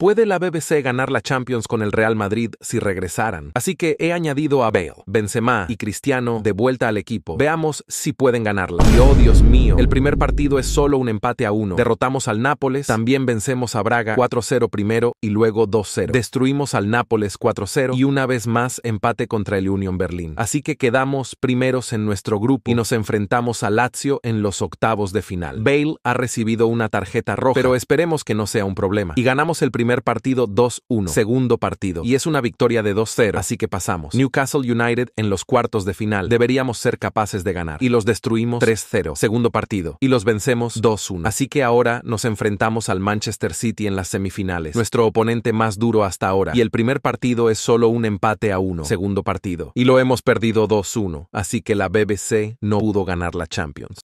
Puede la BBC ganar la Champions con el Real Madrid si regresaran. Así que he añadido a Bale, Benzema y Cristiano de vuelta al equipo. Veamos si pueden ganarla. Y oh Dios mío, el primer partido es solo un empate a uno. Derrotamos al Nápoles, también vencemos a Braga 4-0 primero y luego 2-0. Destruimos al Nápoles 4-0 y una vez más empate contra el Union Berlin. Así que quedamos primeros en nuestro grupo y nos enfrentamos a Lazio en los octavos de final. Bale ha recibido una tarjeta roja, pero esperemos que no sea un problema. Y ganamos el primer Primer partido 2-1. Segundo partido. Y es una victoria de 2-0. Así que pasamos. Newcastle United en los cuartos de final. Deberíamos ser capaces de ganar. Y los destruimos 3-0. Segundo partido. Y los vencemos 2-1. Así que ahora nos enfrentamos al Manchester City en las semifinales. Nuestro oponente más duro hasta ahora. Y el primer partido es solo un empate a 1. Segundo partido. Y lo hemos perdido 2-1. Así que la BBC no pudo ganar la Champions.